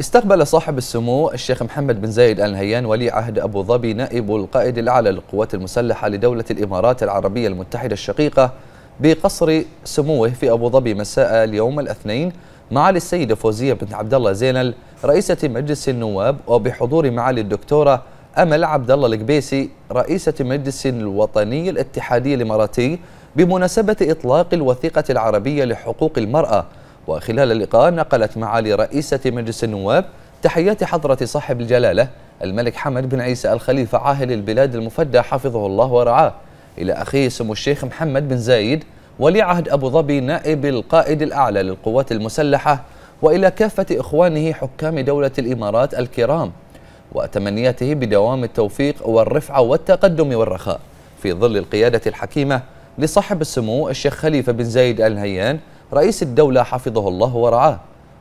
استقبل صاحب السمو الشيخ محمد بن زايد ال نهيان ولي عهد ابو ظبي نائب القائد الاعلى للقوات المسلحه لدوله الامارات العربيه المتحده الشقيقه بقصر سموه في ابو ظبي مساء اليوم الاثنين معالي السيده فوزيه بنت عبد الله زينل رئيسه مجلس النواب وبحضور معالي الدكتوره امل عبد الله القبيسي رئيسه مجلس الوطني الاتحادي الاماراتي بمناسبه اطلاق الوثيقه العربيه لحقوق المراه وخلال اللقاء نقلت معالي رئيسة مجلس النواب تحيات حضرة صاحب الجلالة الملك حمد بن عيسى الخليفة عاهل البلاد المفدى حفظه الله ورعاه إلى أخيه سمو الشيخ محمد بن زايد ولي عهد أبو ظبي نائب القائد الأعلى للقوات المسلحة وإلى كافة إخوانه حكام دولة الإمارات الكرام وتمنياته بدوام التوفيق والرفعة والتقدم والرخاء في ظل القيادة الحكيمة لصاحب السمو الشيخ خليفة بن زايد آل نهيان رئيس الدولة حفظه الله ورعاه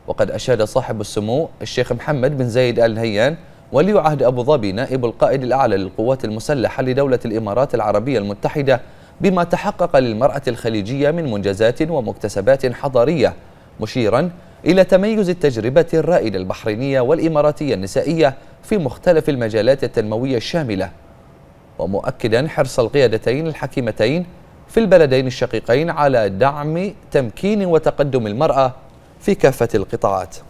وقد أشاد صاحب السمو الشيخ محمد بن زايد آل نهيان ولي عهد أبو ظبي نائب القائد الأعلى للقوات المسلحة لدولة الإمارات العربية المتحدة بما تحقق للمرأة الخليجية من منجزات ومكتسبات حضارية مشيرا إلى تميز التجربة الرائدة البحرينية والإماراتية النسائية في مختلف المجالات التنموية الشاملة ومؤكدا حرص القيادتين الحكيمتين في البلدين الشقيقين على دعم تمكين وتقدم المرأة في كافة القطاعات